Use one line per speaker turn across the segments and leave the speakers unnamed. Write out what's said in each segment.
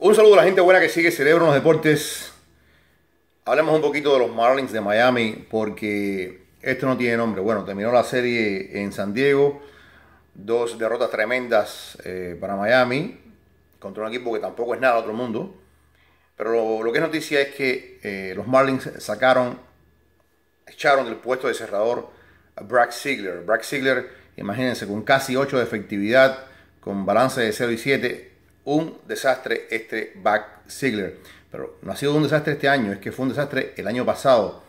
Un saludo a la gente buena que sigue Cerebro los Deportes. Hablemos un poquito de los Marlins de Miami porque esto no tiene nombre. Bueno, terminó la serie en San Diego. Dos derrotas tremendas eh, para Miami contra un equipo que tampoco es nada otro mundo. Pero lo, que es noticia es que eh, los Marlins sacaron, echaron del puesto de cerrador a Brad Ziegler. Brad Ziegler, imagínense, con casi 8 de efectividad, con balance de 0 y 7, un desastre este back Ziegler. Pero no ha sido un desastre este año, es que fue un desastre el año pasado.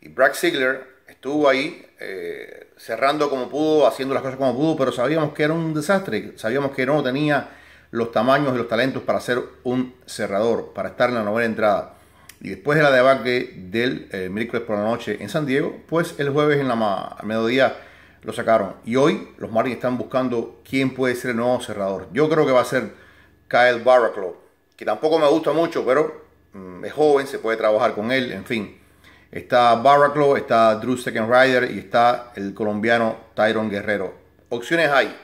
Y Buck Ziegler estuvo ahí eh, cerrando como pudo, haciendo las cosas como pudo, pero sabíamos que era un desastre, sabíamos que no tenía los tamaños y los talentos para ser un cerrador, para estar en la novena entrada. Y después de la debacle del eh, miércoles por la noche en San Diego, pues el jueves en la mediodía lo sacaron. Y hoy los Marlins están buscando quién puede ser el nuevo cerrador. Yo creo que va a ser Kyle Barraclough, que tampoco me gusta mucho, pero mm, es joven, se puede trabajar con él, en fin. Está Barraclough, está Drew Second Rider y está el colombiano Tyron Guerrero. Opciones hay,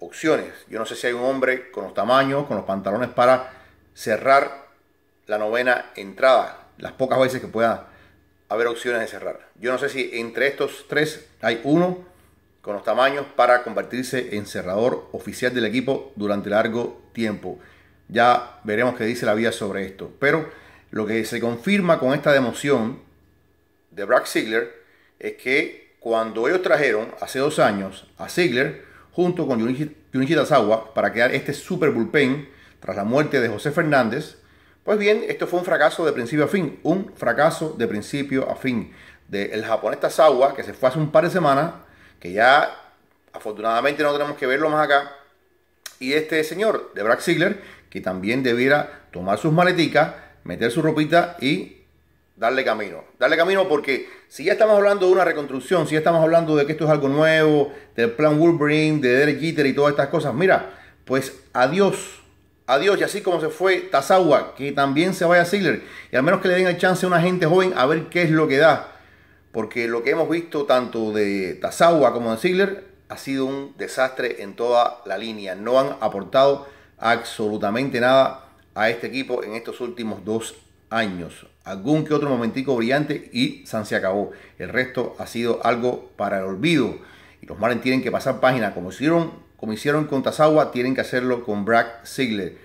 opciones. Yo no sé si hay un hombre con los tamaños, con los pantalones para cerrar la novena entrada, las pocas veces que pueda haber opciones de cerrar. Yo no sé si entre estos tres hay uno con los tamaños para convertirse en cerrador oficial del equipo durante largo tiempo. Ya veremos qué dice la vía sobre esto. Pero lo que se confirma con esta democión de Brack Ziegler es que cuando ellos trajeron hace dos años a Ziegler junto con Junichi Tazawa para crear este super bullpen tras la muerte de José Fernández, pues bien, esto fue un fracaso de principio a fin, un fracaso de principio a fin. Del japonés Tazawa, que se fue hace un par de semanas, que ya afortunadamente no tenemos que verlo más acá, y este señor de Brack Ziegler, que también debiera tomar sus maleticas, meter su ropita y darle camino. Darle camino porque si ya estamos hablando de una reconstrucción, si ya estamos hablando de que esto es algo nuevo, del plan Wolverine, de Derek Jeter y todas estas cosas, mira, pues adiós. Adiós, y así como se fue Tazawa, que también se vaya Ziegler, y al menos que le den el chance a una gente joven a ver qué es lo que da porque lo que hemos visto tanto de Tazawa como de Ziggler ha sido un desastre en toda la línea. No han aportado absolutamente nada a este equipo en estos últimos dos años. Algún que otro momentico brillante y San se acabó. El resto ha sido algo para el olvido. Y los Marlins tienen que pasar página. Como hicieron, con Tazawa, tienen que hacerlo con Brad Ziggler.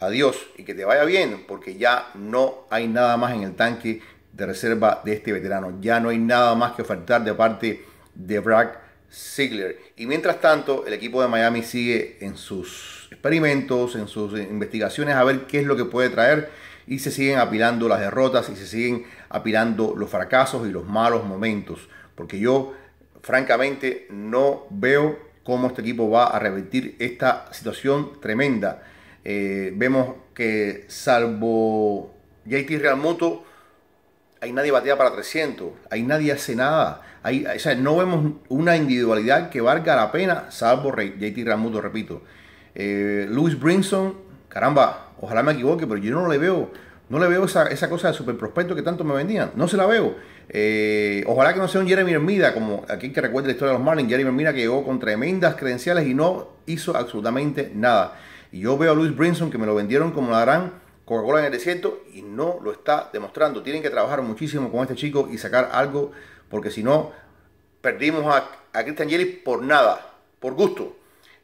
Adiós y que te vaya bien, porque ya no hay nada más en el tanque de reserva de este veterano. Ya no hay nada más que ofertar de parte de Brad Ziegler. Y mientras tanto, el equipo de Miami sigue en sus experimentos, en sus investigaciones a ver qué es lo que puede traer. Y se siguen apilando las derrotas y se siguen apilando los fracasos y los malos momentos. Porque yo, francamente, no veo cómo este equipo va a revertir esta situación tremenda. Eh, vemos que salvo JT Realmuto, hay nadie batea para 300, hay nadie hace nada. no vemos una individualidad que valga la pena, salvo JT Ramudo, repito. Eh, Brinson, caramba, ojalá me equivoque, pero yo no le veo, no le veo esa, cosa de super prospecto que tanto me vendían. No se la veo. Eh, ojalá que no sea un Jeremy Hermida, como aquí que recuerda la historia de los Marlins. Jeremy Hermida que llegó con tremendas credenciales y no hizo absolutamente nada. Y yo veo a Luis Brinson que me lo vendieron como la gran Coca-Cola en el desierto y no lo está demostrando. Tienen que trabajar muchísimo con este chico y sacar algo, porque si no, perdimos a, Cristian Christian por nada, por gusto.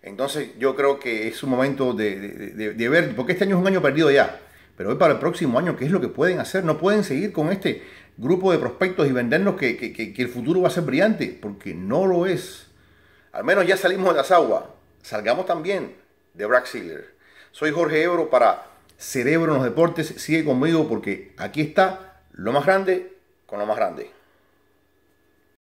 Entonces yo creo que es un momento de, ver, porque este año es un año perdido ya, pero hoy para el próximo año, ¿qué es lo que pueden hacer? No pueden seguir con este grupo de prospectos y vendernos que, el futuro va a ser brillante, porque no lo es. Al menos ya salimos de las aguas, salgamos también de Braxiller. Soy Jorge Ebro para Cerebro en los Deportes. Sigue conmigo porque aquí está lo más grande con lo más grande.